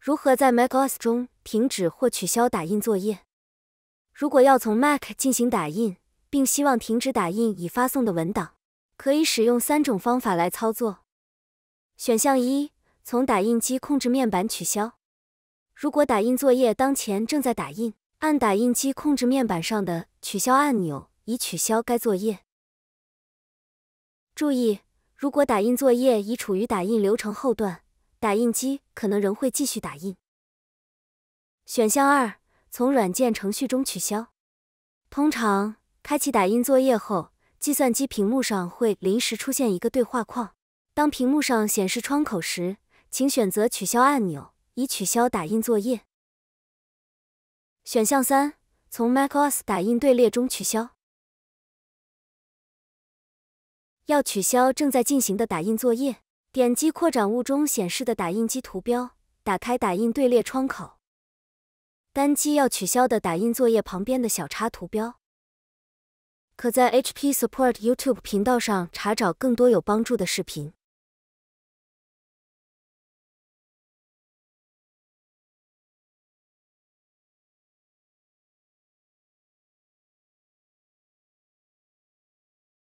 如何在 macOS 中停止或取消打印作业？如果要从 Mac 进行打印，并希望停止打印已发送的文档，可以使用三种方法来操作。选项一：从打印机控制面板取消。如果打印作业当前正在打印，按打印机控制面板上的取消按钮以取消该作业。注意，如果打印作业已处于打印流程后段。打印机可能仍会继续打印。选项二：从软件程序中取消。通常，开启打印作业后，计算机屏幕上会临时出现一个对话框。当屏幕上显示窗口时，请选择“取消”按钮以取消打印作业。选项三：从 macOS 打印队列中取消。要取消正在进行的打印作业。点击扩展坞中显示的打印机图标，打开打印队列窗口。单击要取消的打印作业旁边的小叉图标。可在 HP Support YouTube 频道上查找更多有帮助的视频。